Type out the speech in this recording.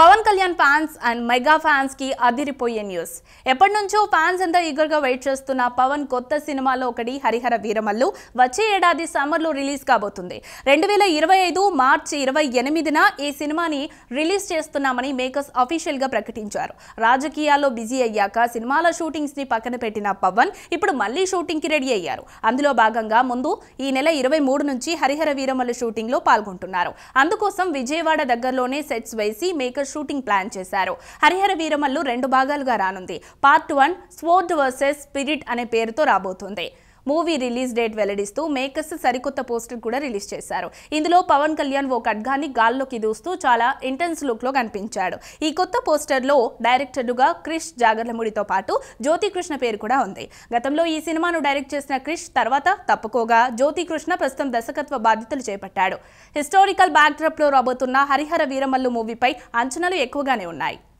Pawan Kalyan fans and mega ఫ్యాన్స్కి అదిరిపోయే news ఎప్పటి నుంచో ఫ్యాన్స్ అంతా ఈగర్గా వెయిట్ చేస్తున్న పవన్ కొత్త సినిమాలో ఒకటి హరిహర వీరమల్లు వచ్చే ఏడాది సమ్మర్లో రిలీజ్ కాబోతుంది రెండు వేల ఇరవై ఐదు మార్చి ఇరవై ఎనిమిదిన ఈ సినిమాని రిలీజ్ చేస్తున్నామని మేకర్స్ అఫీషియల్గా ప్రకటించారు రాజకీయాల్లో బిజీ అయ్యాక సినిమాల షూటింగ్స్ని పక్కన పెట్టిన పవన్ ఇప్పుడు మళ్ళీ షూటింగ్కి రెడీ అయ్యారు అందులో భాగంగా ముందు ఈ నెల ఇరవై మూడు నుంచి హరిహర వీరమల్లు షూటింగ్లో పాల్గొంటున్నారు అందుకోసం విజయవాడ దగ్గరలోనే సెట్స్ వేసి మేకర్ స్పెషల్ షూటింగ్ ప్లాన్ చేశారు హరిహర వీరమల్లు రెండు భాగాలుగా రానుంది part one sword versus spirit అనే పేరుతో రాబోతుంది మూవీ రిలీజ్ డేట్ వెల్లడిస్తూ మేకర్స్ సరికొత్త పోస్టర్ కూడా రిలీజ్ చేశారు ఇందులో పవన్ కళ్యాణ్ ఓ ఖడ్గాన్ని గాల్లోకి దూస్తూ చాలా ఇంటెన్స్ లుక్లో కనిపించాడు ఈ కొత్త పోస్టర్లో డైరెక్టర్లుగా క్రిష్ జాగర్లముడితో పాటు జ్యోతి కృష్ణ పేరు కూడా ఉంది గతంలో ఈ సినిమాను డైరెక్ట్ చేసిన క్రిష్ తర్వాత తప్పుకోగా జ్యోతి కృష్ణ ప్రస్తుతం దర్శకత్వ బాధ్యతలు చేపట్టాడు హిస్టారికల్ లో రాబోతున్న హరిహర వీరమల్లు మూవీపై అంచనాలు ఎక్కువగానే ఉన్నాయి